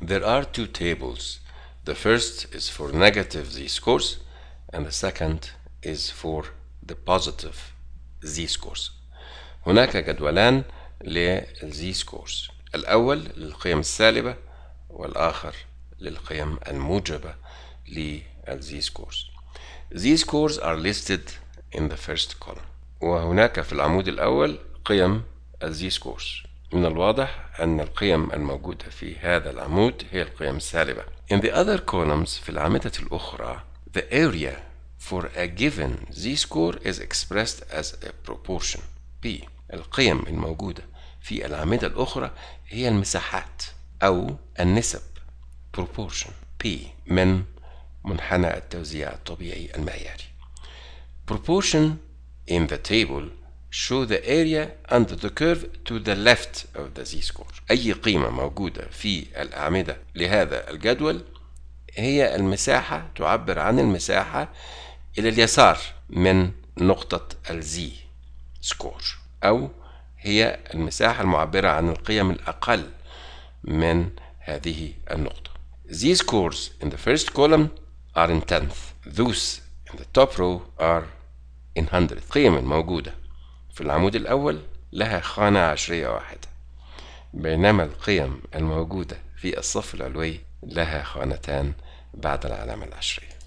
There are two tables. The first is for negative z-scores and the second is for the positive z-scores. هناك جدولان للz-scores. الأول للقيم السالبة والآخر للقيم الموجبة للz-scores. Z-scores are listed in the first column. وهناك في العمود الأول قيم الz-scores. من الواضح أن القيم الموجودة في هذا العمود هي القيم السالبة. In the other columns في الأعمدة الأخرى the area for a given z-score is expressed as a proportion p. القيم الموجودة في الأعمدة الأخرى هي المساحات أو النسب proportion p من منحنى التوزيع الطبيعي المعياري. proportion in the table show the area under the curve to the left of the z-score أي قيمة موجودة في الأعمدة لهذا الجدول هي المساحة تعبر عن المساحة إلى اليسار من نقطة الزي سكور أو هي المساحة المعبرة عن القيم الأقل من هذه النقطة Z scores in the first column are in tenth those in the top row are in hundredth قيم موجودة في العمود الأول لها خانة عشرية واحدة بينما القيم الموجودة في الصف العلوي لها خانتان بعد العلامة العشرية